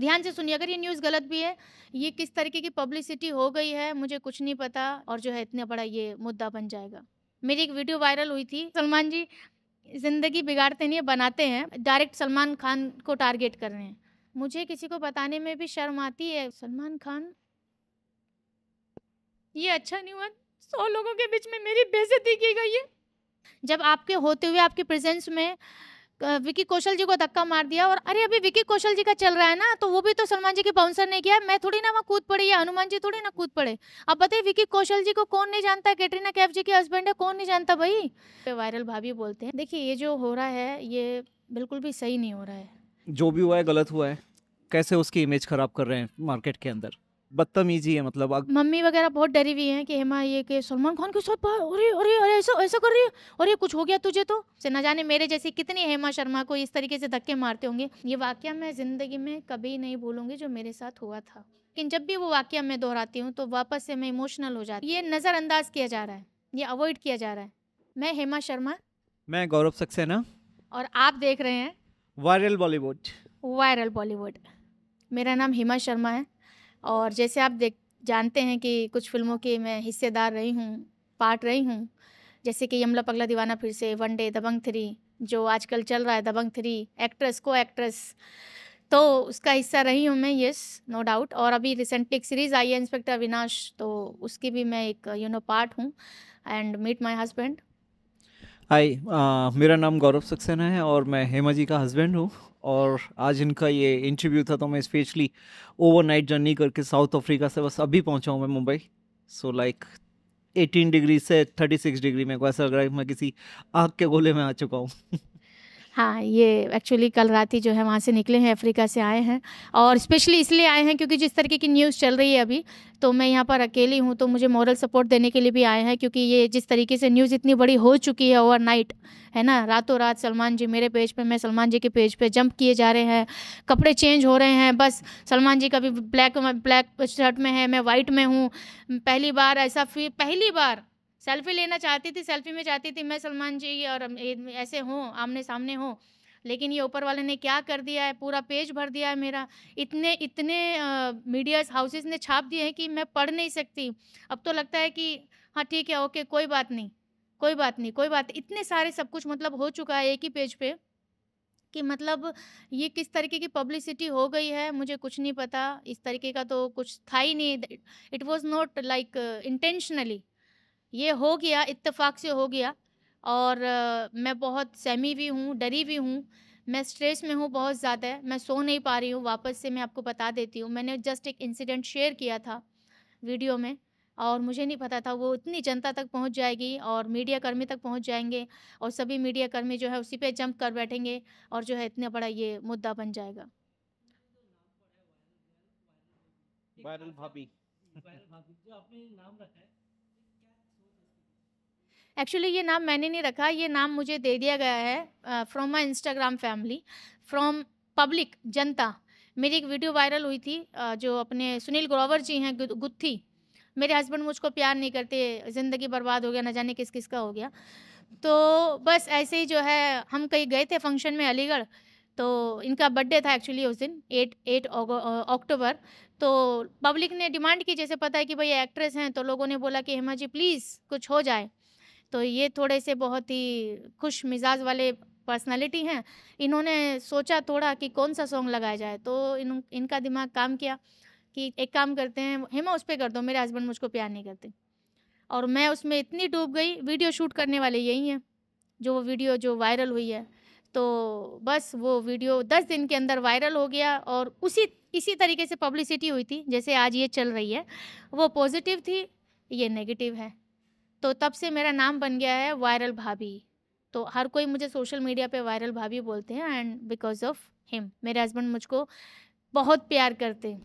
ध्यान से सुनिए अगर ये न्यूज़ गलत भी है ये किस तरीके की पब्लिसिटी हो गई है मुझे कुछ नहीं पता और जो है इतना बड़ा ये मुद्दा बन जाएगा मेरी एक वीडियो वायरल हुई थी सलमान जी ज़िंदगी बिगाड़ते नहीं है बनाते हैं डायरेक्ट सलमान खान को टारगेट कर रहे हैं मुझे किसी को बताने में भी शर्म आती है सलमान खान ये अच्छा नहीं हुआ सौ लोगों के बीच में मेरी बेजती की गई है जब आपके होते हुए आपके प्रेजेंस में विकी कौशल जी को धक्का मार दिया और अरे अभी विकी कौशल जी का चल रहा है ना तो वो भी तो सलमान जी के बाउंसर ने किया मैं थोड़ी ना वहाँ कूद पड़ी या हनुमान जी थोड़ी ना कूद पड़े अब बताइए विकी कौशल जी को कौन नहीं जानता कैटरीना कैफ जी के हस्बैंड है कौन नहीं जानता भाई वायरल भाभी बोलते हैं देखिए ये जो हो रहा है ये बिल्कुल भी सही नहीं हो रहा है जो भी हुआ है गलत हुआ है कैसे उसकी इमेज खराब कर रहे हैं मार्केट के अंदर बदतमीजी है मतलब अग... मम्मी वगैरह बहुत डरी हुई है कि हेमा ये के सलमान खान के साथ अरे अरे अरे ऐसा ऐसा कर रही है अरे कुछ हो गया तुझे तो से ना जाने मेरे जैसी कितनी हेमा शर्मा को इस तरीके से धक्के मारते होंगे ये वाक्य मैं ज़िंदगी में कभी नहीं भूलूंगी जो मेरे साथ हुआ था लेकिन जब भी वो वाक्य मैं दोहराती हूँ तो वापस से मैं इमोशनल हो जाती ये नज़रअंदाज किया जा रहा है ये अवॉइड किया जा रहा है मैं हेमा शर्मा मैं गौरव सक्सेना और आप देख रहे हैं वायरल बॉलीवुड वायरल बॉलीवुड मेरा नाम हेमा शर्मा है और जैसे आप देख जानते हैं कि कुछ फिल्मों की मैं हिस्सेदार रही हूँ पार्ट रही हूँ जैसे कि यमला पगला दीवाना फिर से वन डे दबंग थ्री जो आजकल चल रहा है दबंग थ्री एक्ट्रेस को एक्ट्रेस तो उसका हिस्सा रही हूँ मैं यस नो डाउट और अभी रिसेंटली एक सीरीज़ आई है इंस्पेक्टर अविनाश तो उसकी भी मैं एक यू नो पार्ट हूँ and meet my husband hi मेरा नाम गौरव सक्सेना है और मैं हेमा जी का हस्बैंड हूँ और आज इनका ये इंटरव्यू था तो मैं स्पेशली ओवरनाइट जर्नी करके साउथ अफ्रीका से बस अभी पहुंचा हूं मैं Mumbai so like eighteen degree से थर्टी सिक्स डिग्री में को ऐसा लग रहा है मैं किसी आग के गोले में आ चुका हूँ हाँ ये एक्चुअली कल रात ही जो है वहाँ से निकले हैं अफ्रीका से आए हैं और स्पेशली इसलिए आए हैं क्योंकि जिस तरीके की न्यूज़ चल रही है अभी तो मैं यहाँ पर अकेली हूँ तो मुझे मॉरल सपोर्ट देने के लिए भी आए हैं क्योंकि ये जिस तरीके से न्यूज़ इतनी बड़ी हो चुकी है ओवरनाइट है ना रातों रात सलमान जी मेरे पेज पे मैं सलमान जी के पेज पे जंप किए जा रहे हैं कपड़े चेंज हो रहे हैं बस सलमान जी कभी ब्लैक ब्लैक शर्ट में है मैं वाइट में हूँ पहली बार ऐसा फिर पहली बार सेल्फी लेना चाहती थी सेल्फी में चाहती थी मैं सलमान जी और ऐसे हों आमने सामने हों लेकिन ये ऊपर वाले ने क्या कर दिया है पूरा पेज भर दिया है मेरा इतने इतने मीडियाज हाउसेस ने छाप दिए हैं कि मैं पढ़ नहीं सकती अब तो लगता है कि हाँ ठीक है ओके कोई बात नहीं कोई बात नहीं कोई बात इतने सारे सब कुछ मतलब हो चुका है एक ही पेज पे कि मतलब ये किस तरीके की पब्लिसिटी हो गई है मुझे कुछ नहीं पता इस तरीके का तो कुछ था ही नहीं it was not like intentionally ये हो गया इत्तेफाक से हो गया और आ, मैं बहुत सहमी भी हूँ डरी भी हूँ मैं स्ट्रेस में हूँ बहुत ज़्यादा मैं सो नहीं पा रही हूँ वापस से मैं आपको बता देती हूँ मैंने जस्ट एक इंसिडेंट शेयर किया था वीडियो में और मुझे नहीं पता था वो इतनी जनता तक पहुंच जाएगी और मीडिया कर्मी तक पहुंच जाएंगे और सभी मीडिया कर्मी जो है उसी पे जंप कर बैठेंगे और जो है इतना बड़ा ये मुद्दा बन जाएगा वायरल भाभी जो आपने नाम रखा है एक्चुअली ये नाम मैंने नहीं रखा ये नाम मुझे दे दिया गया है from my Instagram family from public जनता मेरी एक वीडियो वायरल हुई थी जो अपने सुनील ग्रोवर जी हैं गुत्थी मेरे हस्बैंड मुझको प्यार नहीं करते ज़िंदगी बर्बाद हो गया ना जाने किस किस का हो गया तो बस ऐसे ही जो है हम कहीं गए थे फंक्शन में अलीगढ़ तो इनका बर्थडे था एक्चुअली उस दिन एट एट अक्टूबर तो पब्लिक ने डिमांड की जैसे पता है कि भाई एक्ट्रेस हैं तो लोगों ने बोला कि हेमा जी प्लीज़ कुछ हो जाए तो ये थोड़े से बहुत ही खुश मिजाज वाले पर्सनालिटी हैं इन्होंने सोचा थोड़ा कि कौन सा सॉन्ग लगाया जाए तो इन इनका दिमाग काम किया कि एक काम करते हैं हेमा उस पर कर दो मेरे हस्बैंड मुझको प्यार नहीं करते और मैं उसमें इतनी डूब गई वीडियो शूट करने वाले यही हैं जो वो वीडियो जो वायरल हुई है तो बस वो वीडियो दस दिन के अंदर वायरल हो गया और उसी इसी तरीके से पब्लिसिटी हुई थी जैसे आज ये चल रही है वो पॉजिटिव थी ये नेगेटिव है तो तब से मेरा नाम बन गया है वायरल भाभी तो हर कोई मुझे सोशल मीडिया पे वायरल भाभी बोलते हैं एंड बिकॉज ऑफ हिम मेरे हस्बैंड मुझको बहुत प्यार करते हैं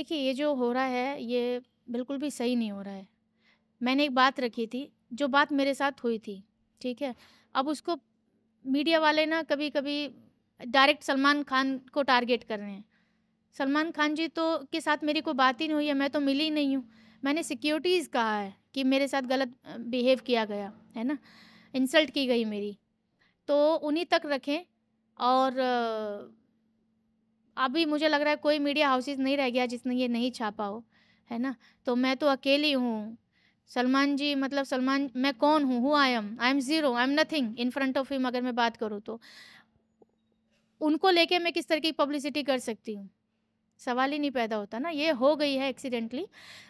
देखिए ये जो हो रहा है ये बिल्कुल भी सही नहीं हो रहा है मैंने एक बात रखी थी जो बात मेरे साथ हुई थी ठीक है अब उसको मीडिया वाले ना कभी कभी डायरेक्ट सलमान खान को टारगेट कर रहे हैं सलमान खान जी तो के साथ मेरी कोई बात ही नहीं हुई है मैं तो मिली ही नहीं हूँ मैंने सिक्योरिटीज़ कहा है कि मेरे साथ गलत बिहेव किया गया है ना इंसल्ट की गई मेरी तो उन्हीं तक रखें और अभी मुझे लग रहा है कोई मीडिया हाउसेज नहीं रह गया जिसने ये नहीं छापा हो है ना तो मैं तो अकेली हूँ सलमान जी मतलब सलमान मैं कौन हूँ who I am I am zero I am nothing in front of him अगर मैं बात करूँ तो उनको लेके मैं किस तरह की पब्लिसिटी कर सकती हूँ सवाल ही नहीं पैदा होता ना ये हो गई है एक्सीडेंटली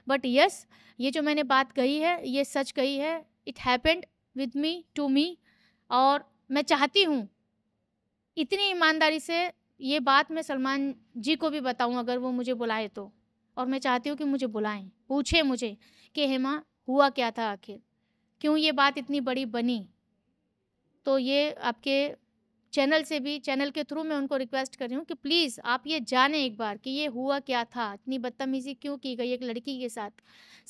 बट यस ये जो मैंने बात कही है ये सच कही है it happened with me too me और मैं चाहती हूँ इतनी ईमानदारी से ये बात मैं सलमान जी को भी बताऊँ अगर वो मुझे बुलाए तो और मैं चाहती हूँ कि मुझे बुलाएं पूछे मुझे कि हेमा हुआ क्या था आखिर क्यों ये बात इतनी बड़ी बनी तो ये आपके चैनल से भी चैनल के थ्रू मैं उनको रिक्वेस्ट कर रही हूँ कि प्लीज़ आप ये जाने एक बार कि ये हुआ क्या था इतनी बदतमीजी क्यों की गई एक लड़की के साथ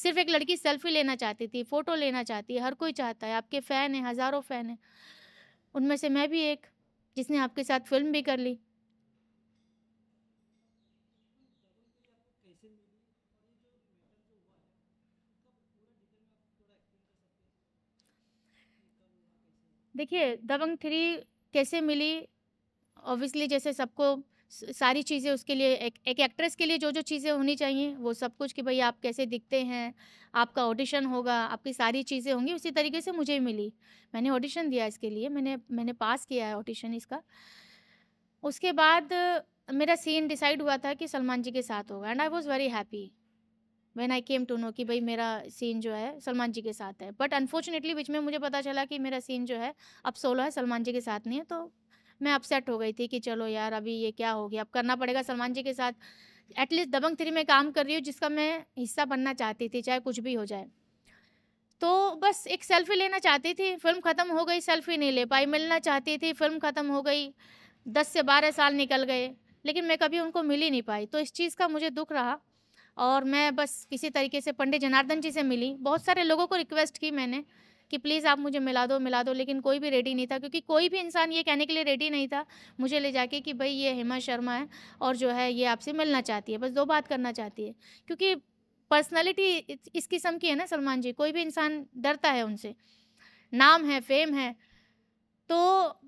सिर्फ एक लड़की सेल्फी लेना चाहती थी फ़ोटो लेना चाहती है हर कोई चाहता है आपके फ़ैन हैं हज़ारों फ़ैन हैं उनमें से मैं भी एक जिसने आपके साथ फिल्म भी कर ली देखिए दबंग थ्री कैसे मिली ऑब्वियसली जैसे सबको सारी चीज़ें उसके लिए एक एक एक्ट्रेस के लिए जो जो चीज़ें होनी चाहिए वो सब कुछ कि भाई आप कैसे दिखते हैं आपका ऑडिशन होगा आपकी सारी चीज़ें होंगी उसी तरीके से मुझे मिली मैंने ऑडिशन दिया इसके लिए मैंने मैंने पास किया है ऑडिशन इसका उसके बाद मेरा सीन डिसाइड हुआ था कि सलमान जी के साथ होगा and I was very happy when I came to know कि भाई मेरा सीन जो है सलमान जी के साथ है बट अनफॉर्चुनेटली बीच में मुझे पता चला कि मेरा सीन जो है अब सोलो है सलमान जी के साथ नहीं है तो मैं अपसेट हो गई थी कि चलो यार अभी ये क्या हो गया अब करना पड़ेगा सलमान जी के साथ एटलीस्ट दबंग थ्री में काम कर रही हूँ जिसका मैं हिस्सा बनना चाहती थी चाहे कुछ भी हो जाए तो बस एक सेल्फी लेना चाहती थी फिल्म ख़त्म हो गई सेल्फी नहीं ले पाई मिलना चाहती थी फिल्म ख़त्म हो गई दस से बारह साल निकल गए लेकिन मैं कभी उनको मिल ही नहीं पाई तो इस चीज़ का मुझे दुख रहा और मैं बस किसी तरीके से पंडित जनार्दन जी से मिली बहुत सारे लोगों को रिक्वेस्ट की मैंने कि प्लीज़ आप मुझे मिला दो मिला दो लेकिन कोई भी रेडी नहीं था क्योंकि कोई भी इंसान ये कहने के लिए रेडी नहीं था मुझे ले जाके कि भाई ये हेमा शर्मा है और जो है ये आपसे मिलना चाहती है बस दो बात करना चाहती है क्योंकि पर्सनैलिटी इस किस्म की है ना सलमान जी कोई भी इंसान डरता है उनसे नाम है फेम है तो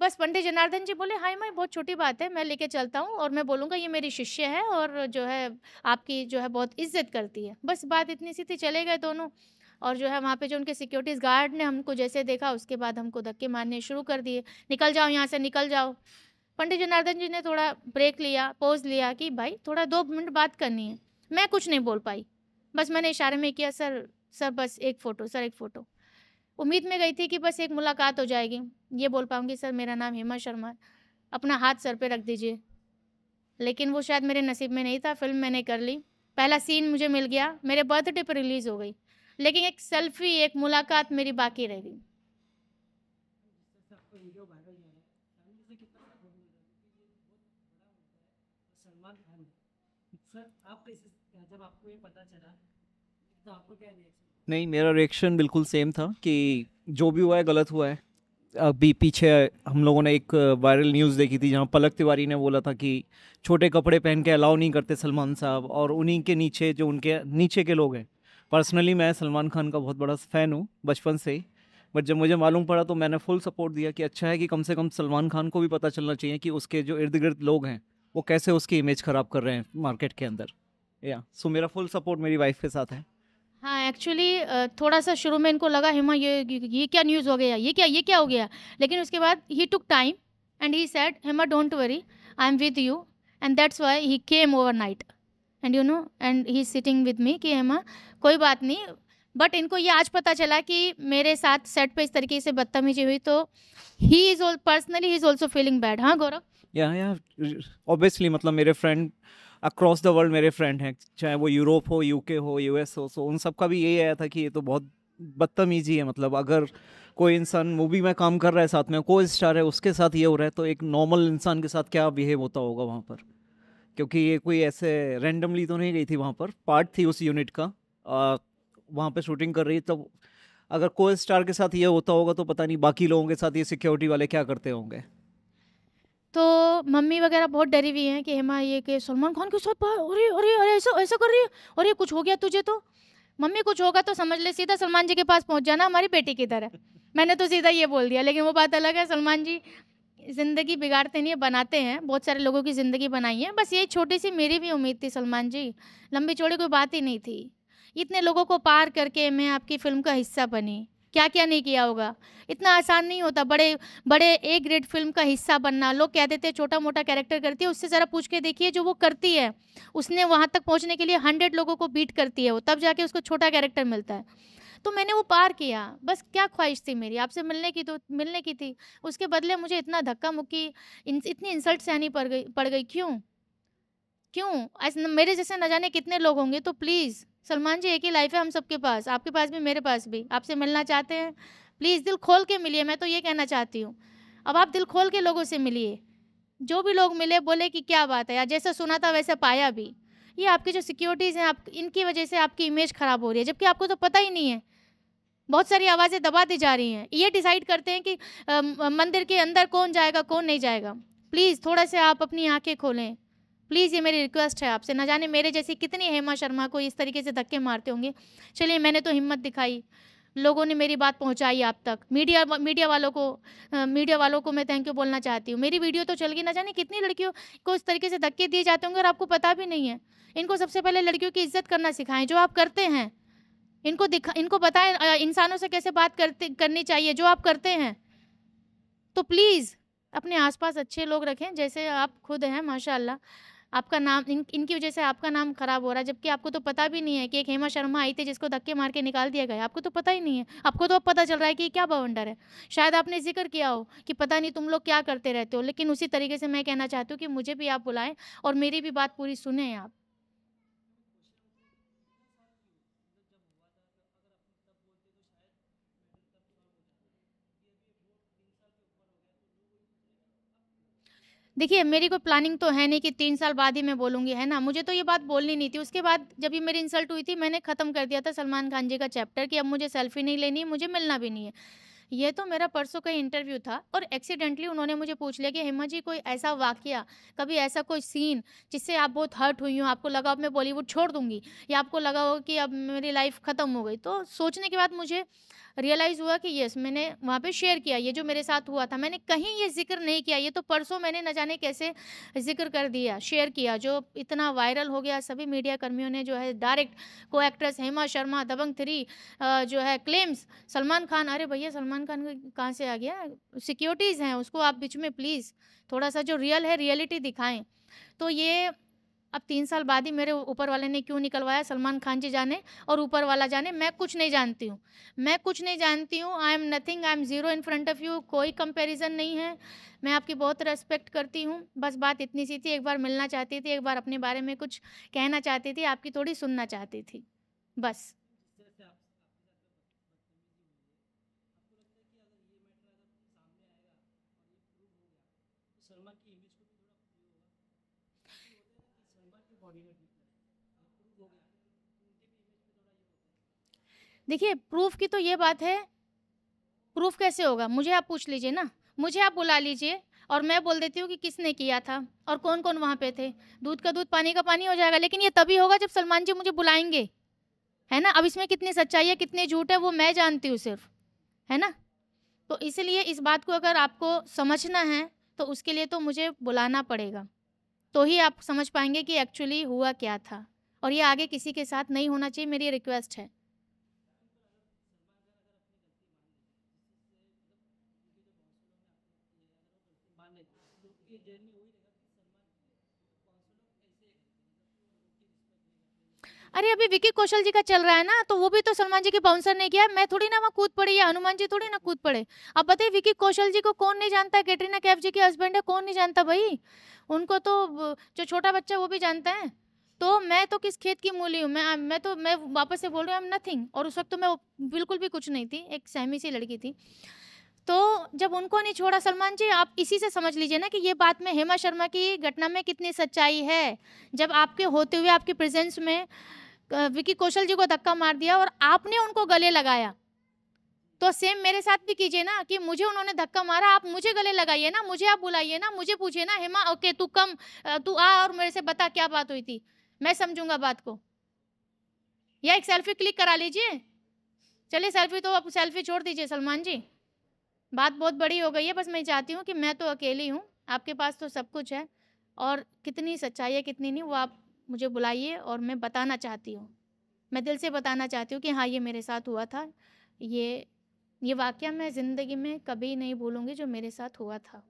बस पंडित जनार्दन जी बोले हाय माई बहुत छोटी बात है मैं लेके चलता हूँ और मैं बोलूँगा ये मेरी शिष्य है और जो है आपकी जो है बहुत इज्जत करती है बस बात इतनी सी थी चले गए दोनों और जो है वहाँ पे जो उनके सिक्योरिटीज गार्ड ने हमको जैसे देखा उसके बाद हमको धक्के मारने शुरू कर दिए निकल जाओ यहाँ से निकल जाओ पंडित जनार्दन जी ने थोड़ा ब्रेक लिया पोज लिया कि भाई थोड़ा दो मिनट बात करनी है मैं कुछ नहीं बोल पाई बस मैंने इशारे में किया सर सर बस एक फ़ोटो सर एक फ़ोटो उम्मीद में गई थी कि बस एक मुलाकात हो जाएगी ये बोल पाऊंगी सर मेरा नाम हेमा शर्मा अपना हाथ सर पे रख दीजिए लेकिन वो शायद मेरे नसीब में नहीं था फिल्म मैंने कर ली पहला सीन मुझे मिल गया मेरे बर्थडे पर रिलीज़ हो गई लेकिन एक सेल्फी एक मुलाकात मेरी बाकी रह गई सर आप कैसे जब आपको ये पता चला तो आपको क्या रिएक्शन नहीं मेरा रिएक्शन बिल्कुल सेम था कि जो भी हुआ है गलत हुआ है अभी पीछे हम लोगों ने एक वायरल न्यूज़ देखी थी जहाँ पलक तिवारी ने बोला था कि छोटे कपड़े पहन के अलाउ नहीं करते सलमान साहब और उन्हीं के नीचे जो उनके नीचे के लोग हैं पर्सनली मैं सलमान खान का बहुत बड़ा फ़ैन हूँ बचपन से ही बट जब मुझे मालूम पड़ा तो मैंने फुल सपोर्ट दिया कि अच्छा है कि कम से कम सलमान खान को भी पता चलना चाहिए कि उसके जो इर्द गिर्द लोग हैं वो कैसे उसकी इमेज ख़राब कर रहे हैं मार्केट के अंदर या सो मेरा फुल सपोर्ट मेरी वाइफ के साथ है हाँ एक्चुअली थोड़ा सा शुरू में इनको लगा हेमा ये ये क्या न्यूज़ हो गया ये क्या ये क्या हो गया लेकिन उसके बाद he took time and he said Hema don't worry I am with you and that's why he came overnight and you know and he sitting with me कि हेमा कोई बात नहीं बट इनको ये आज पता चला कि मेरे साथ सेट पे इस तरीके से बदतमीजी हुई तो he is personally he is also feeling bad हाँ गौरव या या ऑब्वियसली मतलब मेरे फ्रेंड अक्रॉस द वर्ल्ड मेरे फ्रेंड हैं चाहे वो यूरोप हो यूके हो यूएस हो सो उन सब का भी यही आया था कि ये तो बहुत बदतमीजी है मतलब अगर कोई इंसान मूवी में काम कर रहा है साथ में को स्टार है उसके साथ ये हो रहा है तो एक नॉर्मल इंसान के साथ क्या बिहेव होता होगा वहाँ पर क्योंकि ये कोई ऐसे रेंडमली तो नहीं गई थी वहाँ पर पार्ट थी उस यूनिट का वहाँ पे शूटिंग कर रही तो अगर को स्टार के साथ ये होता होगा तो पता नहीं बाकी लोगों के साथ ये सिक्योरिटी वाले क्या करते होंगे तो मम्मी वगैरह बहुत डरी हुई हैं कि हेमा ये कि सलमान खान के साथ अरे अरे अरे ऐसा ऐसा कर रही है अरे कुछ हो गया तुझे तो मम्मी कुछ होगा तो समझ ले सीधा सलमान जी के पास पहुंच जाना हमारी बेटी की तरह मैंने तो सीधा ये बोल दिया लेकिन वो बात अलग है सलमान जी ज़िंदगी बिगाड़ते नहीं है बनाते हैं बहुत सारे लोगों की ज़िंदगी बनाई है बस यही छोटी सी मेरी भी उम्मीद थी सलमान जी लंबी चौड़ी कोई बात ही नहीं थी इतने लोगों को पार करके मैं आपकी फ़िल्म का हिस्सा बनी क्या क्या नहीं किया होगा इतना आसान नहीं होता बड़े बड़े ए ग्रेड फिल्म का हिस्सा बनना लोग कह देते हैं छोटा मोटा कैरेक्टर करती है उससे ज़रा पूछ के देखिए जो वो करती है उसने वहाँ तक पहुँचने के लिए हंड्रेड लोगों को बीट करती है वो तब जाके उसको छोटा कैरेक्टर मिलता है तो मैंने वो पार किया बस क्या ख्वाहिश थी मेरी आपसे मिलने की तो मिलने की थी उसके बदले मुझे इतना धक्का मुक्की इतनी इंसल्ट सहनी पड़ गई पड़ गई क्यों क्यों ऐसे मेरे जैसे न जाने कितने लोग होंगे तो प्लीज़ सलमान जी एक ही लाइफ है हम सबके पास आपके पास भी मेरे पास भी आपसे मिलना चाहते हैं प्लीज़ दिल खोल के मिलिए मैं तो ये कहना चाहती हूँ अब आप दिल खोल के लोगों से मिलिए जो भी लोग मिले बोले कि क्या बात है यार जैसा सुना था वैसा पाया भी ये आपकी जो सिक्योरिटीज़ हैं आप इनकी वजह से आपकी इमेज ख़राब हो रही है जबकि आपको तो पता ही नहीं है बहुत सारी आवाज़ें दबा दी जा रही हैं ये डिसाइड करते हैं कि आ, मंदिर के अंदर कौन जाएगा कौन नहीं जाएगा प्लीज़ थोड़ा सा आप अपनी आँखें खोलें प्लीज़ ये मेरी रिक्वेस्ट है आपसे ना जाने मेरे जैसे कितनी हेमा शर्मा को इस तरीके से धक्के मारते होंगे चलिए मैंने तो हिम्मत दिखाई लोगों ने मेरी बात पहुंचाई आप तक मीडिया मीडिया वालों को आ, मीडिया वालों को मैं थैंक यू बोलना चाहती हूँ मेरी वीडियो तो चल गई ना जाने कितनी लड़कियों को इस तरीके से धक्के दिए जाते होंगे और आपको पता भी नहीं है इनको सबसे पहले लड़कियों की इज्जत करना सिखाएं जो आप करते हैं इनको दिखा इनको बताएं इंसानों से कैसे बात करते करनी चाहिए जो आप करते हैं तो प्लीज़ अपने आसपास अच्छे लोग रखें जैसे आप खुद हैं माशाल्लाह आपका नाम इन इनकी वजह से आपका नाम खराब हो रहा है जबकि आपको तो पता भी नहीं है कि एक हेमा शर्मा आई थी जिसको धक्के मार के निकाल दिया गया आपको तो पता ही नहीं है आपको तो अब पता चल रहा है कि क्या बवंडर है शायद आपने जिक्र किया हो कि पता नहीं तुम लोग क्या करते रहते हो लेकिन उसी तरीके से मैं कहना चाहती हूँ कि मुझे भी आप बुलाएं और मेरी भी बात पूरी सुने आप देखिए मेरी कोई प्लानिंग तो है नहीं कि तीन साल बाद ही मैं बोलूंगी है ना मुझे तो ये बात बोलनी नहीं थी उसके बाद जब भी मेरी इंसल्ट हुई थी मैंने ख़त्म कर दिया था सलमान खान जी का चैप्टर कि अब मुझे सेल्फी नहीं लेनी मुझे मिलना भी नहीं है ये तो मेरा परसों का इंटरव्यू था और एक्सीडेंटली उन्होंने मुझे पूछ लिया कि हेमा जी कोई ऐसा वाक्य कभी ऐसा कोई सीन जिससे आप बहुत हर्ट हुई हो आपको लगा अब मैं बॉलीवुड छोड़ दूंगी या आपको लगा होगा कि अब मेरी लाइफ ख़त्म हो गई तो सोचने के बाद मुझे रियलाइज़ हुआ कि यस मैंने वहाँ पर शेयर किया ये जो मेरे साथ हुआ था मैंने कहीं ये जिक्र नहीं किया ये तो परसों मैंने न जाने कैसे जिक्र कर दिया शेयर किया जो इतना वायरल हो गया सभी मीडिया कर्मियों ने जो है डायरेक्ट को एक्ट्रेस हेमा शर्मा दबंग थ्री जो है क्लेम्स सलमान खान अरे भैया सलमान खान का कहाँ से आ गया सिक्योरिटीज़ हैं उसको आप बीच में प्लीज़ थोड़ा सा जो रियल है रियलिटी दिखाएं तो ये अब तीन साल बाद ही मेरे ऊपर वाले ने क्यों निकलवाया सलमान खान जी जाने और ऊपर वाला जाने मैं कुछ नहीं जानती हूँ मैं कुछ नहीं जानती हूँ I am nothing I am zero in front of you कोई कंपैरिजन नहीं है मैं आपकी बहुत रेस्पेक्ट करती हूँ बस बात इतनी सी थी एक बार मिलना चाहती थी एक बार अपने बारे में कुछ कहना चाहती थी आपकी थोड़ी सुनना चाहती थी बस देखिए प्रूफ की तो ये बात है प्रूफ कैसे होगा मुझे आप पूछ लीजिए ना मुझे आप बुला लीजिए और मैं बोल देती हूँ कि किसने किया था और कौन कौन वहाँ पे थे दूध का दूध पानी का पानी हो जाएगा लेकिन ये तभी होगा जब सलमान जी मुझे बुलाएंगे है ना अब इसमें कितनी सच्चाई है कितनी झूठ है वो मैं जानती हूँ सिर्फ है ना तो इसलिए इस बात को अगर आपको समझना है तो उसके लिए तो मुझे बुलाना पड़ेगा तो ही आप समझ पाएंगे कि एक्चुअली हुआ क्या था और ये आगे किसी के साथ नहीं होना चाहिए मेरी रिक्वेस्ट है अरे अभी विकी कौशल जी का चल रहा है ना तो वो भी तो सलमान जी के बाउंसर ने किया मैं थोड़ी ना वहाँ कूद पड़े या हनुमान जी थोड़ी ना कूद पड़े अब बताइए विकी कौशल जी को कौन नहीं जानता कैटरीना कैफ जी के हस्बैंड है कौन नहीं जानता भाई उनको तो जो छोटा बच्चा वो भी जानता है तो मैं तो किस खेत की मूली हूँ मैं मैं तो मैं वापस से बोल रही हूँ आई एम नथिंग और उस वक्त तो मैं बिल्कुल भी कुछ नहीं थी एक सहमी सी लड़की थी तो जब उनको नहीं छोड़ा सलमान जी आप इसी से समझ लीजिए ना कि ये बात में हेमा शर्मा की घटना में कितनी सच्चाई है जब आपके होते हुए आपके प्रेजेंस में विकी कौशल जी को धक्का मार दिया और आपने उनको गले लगाया तो सेम मेरे साथ भी कीजिए ना कि मुझे उन्होंने धक्का मारा आप मुझे गले लगाइए ना मुझे आप बुलाइए ना मुझे पूछिए ना हेमा ओके तू कम तू आ और मेरे से बता क्या बात हुई थी मैं समझूंगा बात को या एक सेल्फी क्लिक करा लीजिए चलिए सेल्फी तो आप सेल्फी छोड़ दीजिए सलमान जी बात बहुत बड़ी हो गई है बस मैं चाहती हूँ कि मैं तो अकेली हूँ आपके पास तो सब कुछ है और कितनी सच्चाई है कितनी नहीं वो आप मुझे बुलाइए और मैं बताना चाहती हूँ मैं दिल से बताना चाहती हूँ कि हाँ ये मेरे साथ हुआ था ये ये वाक़ मैं ज़िंदगी में कभी नहीं भूलूँगी जो मेरे साथ हुआ था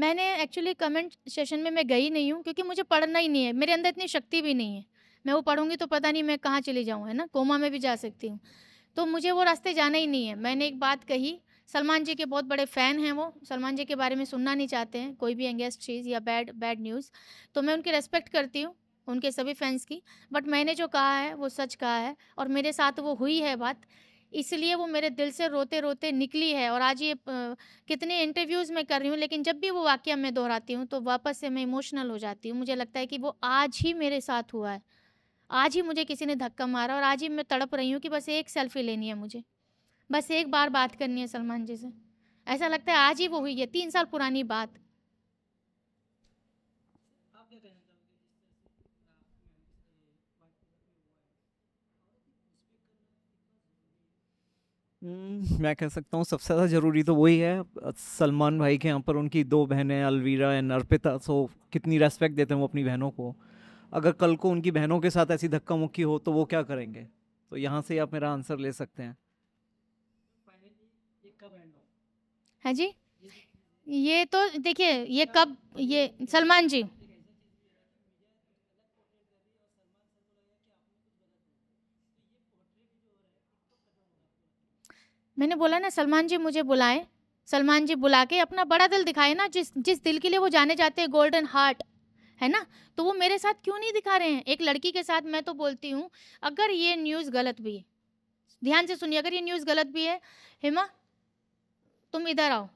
मैंने एक्चुअली कमेंट सेशन में मैं गई नहीं हूँ क्योंकि मुझे पढ़ना ही नहीं है मेरे अंदर इतनी शक्ति भी नहीं है मैं वो पढ़ूंगी तो पता नहीं मैं कहाँ चली जाऊँ है ना कोमा में भी जा सकती हूँ तो मुझे वो रास्ते जाना ही नहीं है मैंने एक बात कही सलमान जी के बहुत बड़े फ़ैन हैं वो सलमान जी के बारे में सुनना नहीं चाहते हैं कोई भी एंगेस्ट चीज़ या बैड बैड न्यूज़ तो मैं उनकी रेस्पेक्ट करती हूँ उनके सभी फैंस की बट मैंने जो कहा है वो सच कहा है और मेरे साथ वो हुई है बात इसलिए वो मेरे दिल से रोते रोते निकली है और आज ये कितने इंटरव्यूज़ में कर रही हूँ लेकिन जब भी वो वाक्य मैं दोहराती हूँ तो वापस से मैं इमोशनल हो जाती हूँ मुझे लगता है कि वो आज ही मेरे साथ हुआ है आज ही मुझे किसी ने धक्का मारा और आज ही मैं तड़प रही हूँ कि बस एक सेल्फी लेनी है मुझे बस एक बार बात करनी है सलमान जी से ऐसा लगता है आज ही वो हुई है तीन साल पुरानी बात हम्म, मैं कह सकता हूँ सबसे ज़्यादा ज़रूरी तो वही है सलमान भाई के यहाँ पर उनकी दो बहनें अलवीरा एंड अर्पिता सो कितनी रेस्पेक्ट देते हैं वो अपनी बहनों को। अगर कल को उनकी बहनों के साथ ऐसी धक्का-मुक्की हो तो वो क्या करेंगे? तो यहाँ से ही आप मेरा आंसर ले सकते हैं। हाँ जी। ये तो देखिए ये कब ये सलमान जी। मैंने बोला ना सलमान जी मुझे बुलाएं सलमान जी बुला के अपना बड़ा दिल दिखाए ना जिस जिस दिल के लिए वो जाने जाते हैं गोल्डन हार्ट है ना तो वो मेरे साथ क्यों नहीं दिखा रहे हैं एक लड़की के साथ मैं तो बोलती हूँ अगर ये न्यूज़ गलत भी है ध्यान से सुनिए अगर ये न्यूज़ गलत भी है हेमा तुम इधर आओ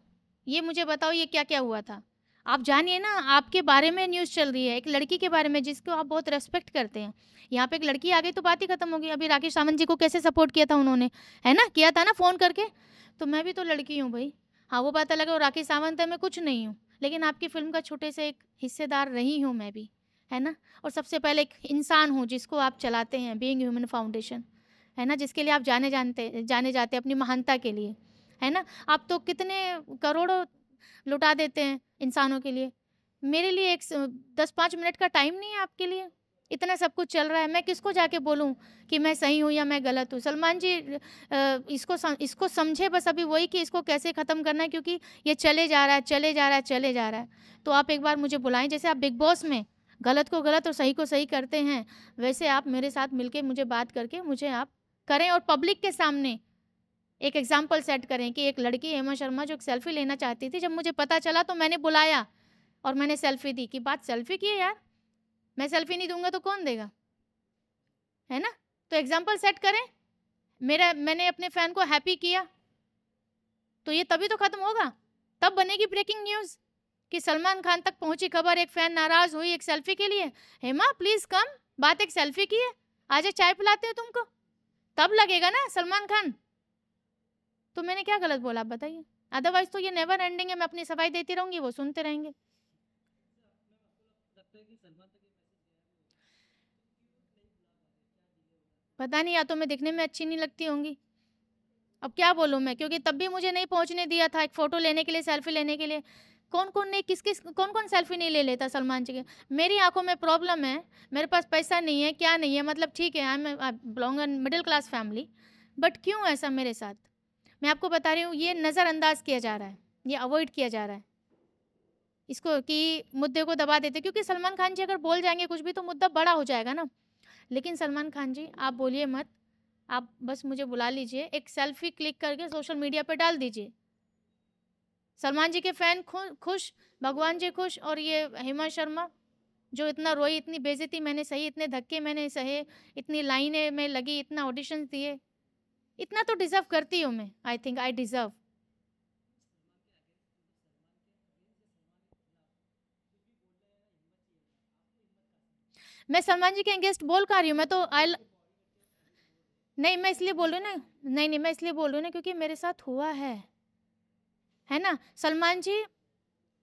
ये मुझे बताओ ये क्या क्या हुआ था आप जानिए ना आपके बारे में न्यूज़ चल रही है एक लड़की के बारे में जिसको आप बहुत रेस्पेक्ट करते हैं यहाँ पे एक लड़की आ गई तो बात ही खत्म हो गई अभी राकेश सावंत जी को कैसे सपोर्ट किया था उन्होंने है ना किया था ना फ़ोन करके तो मैं भी तो लड़की हूँ भाई हाँ वो बात अलग है राकेश सावंत है मैं कुछ नहीं हूँ लेकिन आपकी फिल्म का छोटे से एक हिस्सेदार रही हूँ मैं भी है ना और सबसे पहले एक इंसान हूँ जिसको आप चलाते हैं बींग ह्यूमन फाउंडेशन है ना जिसके लिए आप जाने जानते जाने जाते अपनी महानता के लिए है ना आप तो कितने करोड़ों लुटा देते हैं इंसानों के लिए मेरे लिए एक दस पाँच मिनट का टाइम नहीं है आपके लिए इतना सब कुछ चल रहा है मैं किसको जाके बोलूं कि मैं सही हूं या मैं गलत हूं सलमान जी इसको इसको समझे बस अभी वही कि इसको कैसे ख़त्म करना है क्योंकि ये चले जा रहा है चले जा रहा है चले जा रहा है तो आप एक बार मुझे बुलाएं जैसे आप बिग बॉस में गलत को गलत और सही को सही करते हैं वैसे आप मेरे साथ मिलके मुझे बात करके मुझे आप करें और पब्लिक के सामने एक एग्जाम्पल सेट करें कि एक लड़की हेमा शर्मा जो सेल्फी लेना चाहती थी जब मुझे पता चला तो मैंने बुलाया और मैंने सेल्फी दी कि बात सेल्फी की है यार मैं सेल्फी नहीं दूंगा तो कौन देगा है ना तो एग्जाम्पल सेट करें मेरा मैंने अपने फ़ैन को हैप्पी किया तो ये तभी तो ख़त्म होगा तब बनेगी ब्रेकिंग न्यूज़ कि सलमान खान तक पहुंची खबर एक फ़ैन नाराज़ हुई एक सेल्फी के लिए हेमा प्लीज़ कम बात एक सेल्फी की है आज चाय पिलाते हैं तुमको तब लगेगा ना सलमान खान तो मैंने क्या गलत बोला आप बताइए अदरवाइज तो ये नेवर एंडिंग है मैं अपनी सफाई देती रहूंगी वो सुनते रहेंगे पता नहीं या तो मैं दिखने में अच्छी नहीं लगती होंगी अब क्या बोलूँ मैं क्योंकि तब भी मुझे नहीं पहुँचने दिया था एक फ़ोटो लेने के लिए सेल्फी लेने के लिए कौन कौन नहीं किस किस कौन कौन सेल्फी नहीं ले लेता सलमान जी के मेरी आंखों में प्रॉब्लम है मेरे पास पैसा नहीं है क्या नहीं है मतलब ठीक है I am belong middle class family but क्यों ऐसा मेरे साथ मैं आपको बता रही हूँ ये नज़रअंदाज किया जा रहा है ये अवॉइड किया जा रहा है इसको कि मुद्दे को दबा देते क्योंकि सलमान खान जी अगर बोल जाएंगे कुछ भी तो मुद्दा बड़ा हो जाएगा ना लेकिन सलमान खान जी आप बोलिए मत आप बस मुझे बुला लीजिए एक सेल्फी क्लिक करके सोशल मीडिया पर डाल दीजिए सलमान जी के फैन खुश भगवान जी खुश और ये हेमा शर्मा जो इतना रोई इतनी बेजती मैंने सही इतने धक्के मैंने सहे इतनी लाइनें में लगी इतना ऑडिशन दिए इतना तो डिजर्व करती हूँ मैं आई थिंक आई डिजर्व मैं सलमान जी के अगेंस्ट बोल कर रही हूँ मैं तो आई नहीं मैं इसलिए बोल रही हूँ ना नहीं नहीं मैं इसलिए बोल रही हूँ ना क्योंकि मेरे साथ हुआ है है ना सलमान जी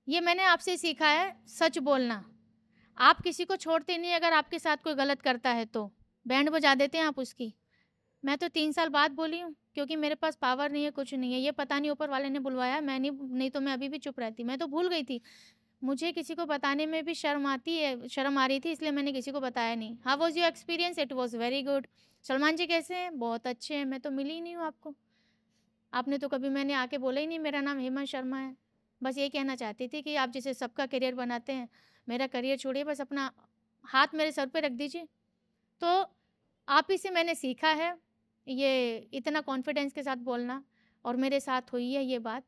ये मैंने आपसे सीखा है सच बोलना आप किसी को छोड़ते नहीं अगर आपके साथ कोई गलत करता है तो बैंड बजा देते हैं आप उसकी मैं तो तीन साल बाद बोली हूँ क्योंकि मेरे पास पावर नहीं है कुछ नहीं है ये पता नहीं ऊपर वाले ने बुलवाया मैं नहीं नहीं तो मैं अभी भी चुप रहती मैं तो भूल गई थी मुझे किसी को बताने में भी शर्म आती है शर्म आ रही थी इसलिए मैंने किसी को बताया नहीं how was your experience it was very good Salman ji कैसे हैं बहुत अच्छे हैं मैं तो मिली ही नहीं हूँ आपको आपने तो कभी मैंने आके बोला ही नहीं मेरा नाम हेमा शर्मा है बस ये कहना चाहती थी कि आप जैसे सबका करियर बनाते हैं मेरा करियर छोड़िए बस अपना हाथ मेरे सर पर रख दीजिए तो आप ही से मैंने सीखा है ये इतना कॉन्फिडेंस के साथ बोलना और मेरे साथ हुई है ये बात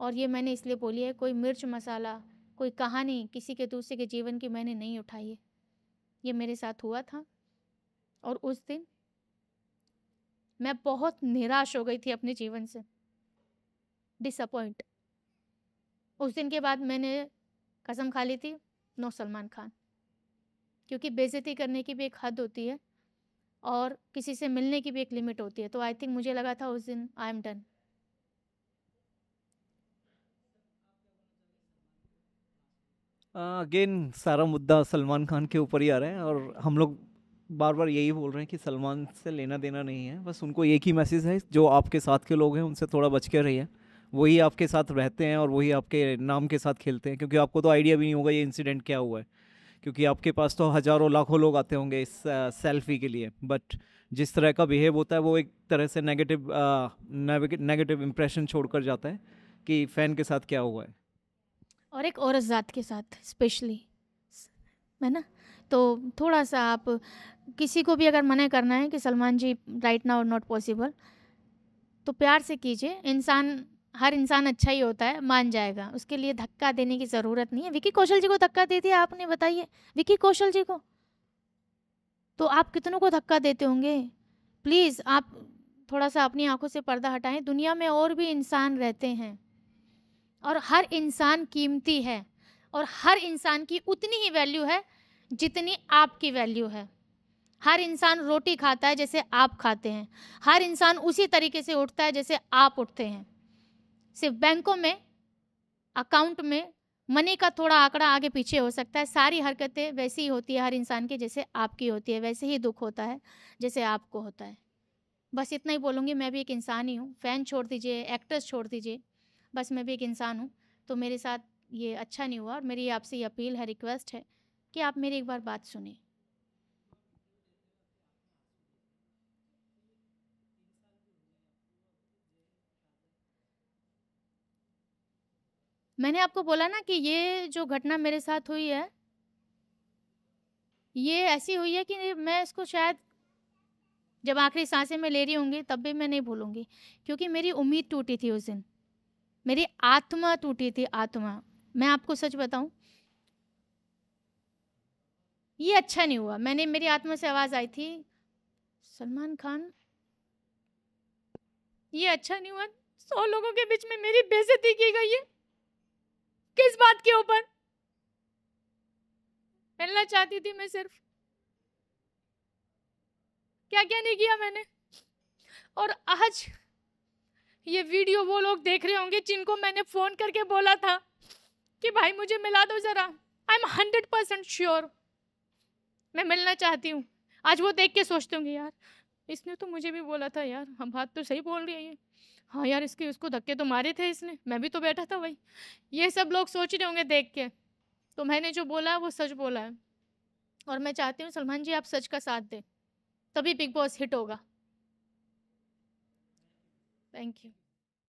और ये मैंने इसलिए बोली है कोई मिर्च मसाला कोई कहानी किसी के दूसरे के जीवन की मैंने नहीं उठाई है ये मेरे साथ हुआ था और उस दिन मैं बहुत निराश हो गई थी अपने जीवन से डिसअपॉइंट उस दिन के बाद मैंने कसम खा ली थी नो सलमान खान क्योंकि बेजती करने की भी एक हद होती है और किसी से मिलने की भी एक लिमिट होती है तो आई थिंक मुझे लगा था उस दिन आई एम डन अगेन सारा मुद्दा सलमान खान के ऊपर ही आ रहा है और हम लोग बार बार यही बोल रहे हैं कि सलमान से लेना देना नहीं है बस उनको एक ही मैसेज है जो आपके साथ के लोग हैं उनसे थोड़ा बच के रहिए वही आपके साथ रहते हैं और वही आपके नाम के साथ खेलते हैं क्योंकि आपको तो आइडिया भी नहीं होगा ये इंसिडेंट क्या हुआ है क्योंकि आपके पास तो हज़ारों लाखों लोग आते होंगे इस सेल्फी के लिए बट जिस तरह का बिहेव होता है वो एक तरह से नेगेटिव नेगेटिव इम्प्रेशन छोड़ कर जाता है कि फ़ैन के साथ क्या हुआ है और एक और ज़ात के साथ स्पेशली है ना तो थोड़ा सा आप किसी को भी अगर मना करना है कि Salman ji right now not possible तो प्यार से कीजिए इंसान हर इंसान अच्छा ही होता है मान जाएगा उसके लिए धक्का देने की ज़रूरत नहीं है विकी कौशल जी को धक्का दे दिया आपने बताइए विकी कौशल जी को तो आप कितनों को धक्का देते होंगे प्लीज़ आप थोड़ा सा अपनी आंखों से पर्दा हटाएं दुनिया में और भी इंसान रहते हैं और हर इंसान कीमती है और हर इंसान की उतनी ही वैल्यू है जितनी आपकी वैल्यू है हर इंसान रोटी खाता है जैसे आप खाते हैं हर इंसान उसी तरीके से उठता है जैसे आप उठते हैं सिर्फ बैंकों में अकाउंट में मनी का थोड़ा आंकड़ा आगे पीछे हो सकता है सारी हरकतें वैसी ही होती है हर इंसान की जैसे आपकी होती है वैसे ही दुख होता है जैसे आपको होता है बस इतना ही बोलूँगी मैं भी एक इंसान ही हूँ फ़ैन छोड़ दीजिए एक्ट्रेस छोड़ दीजिए बस मैं भी एक इंसान हूँ तो मेरे साथ ये अच्छा नहीं हुआ और मेरी आपसे ये अपील है रिक्वेस्ट है कि आप मेरी एक बार बात सुनिए मैंने आपको बोला ना कि ये जो घटना मेरे साथ हुई है ये ऐसी हुई है कि मैं इसको शायद जब आखिरी सांसें में ले रही होंगी तब भी मैं नहीं भूलूंगी क्योंकि मेरी उम्मीद टूटी थी उस दिन मेरी आत्मा टूटी थी आत्मा मैं आपको सच बताऊं ये अच्छा नहीं हुआ मैंने मेरी आत्मा से आवाज़ आई थी सलमान खान ये अच्छा नहीं हुआ सौ लोगों के बीच में मेरी बेजती की के ऊपर मिलना चाहती थी मैं सिर्फ क्या क्या नहीं किया मैंने और आज ये वीडियो वो लोग देख रहे होंगे जिनको मैंने फ़ोन करके बोला था कि भाई मुझे मिला दो ज़रा I am hundred percent sure मैं मिलना चाहती हूँ आज वो देख के सोचती हूँ यार इसने तो मुझे भी बोला था यार हम बात तो सही बोल रही है हाँ यार इसके उसको धक्के तो मारे थे इसने मैं भी तो बैठा था वही ये सब लोग सोच रहे होंगे देख के तो मैंने जो बोला है वो सच बोला है और मैं चाहती हूँ सलमान जी आप सच का साथ दें तभी बिग बॉस हिट होगा थैंक यू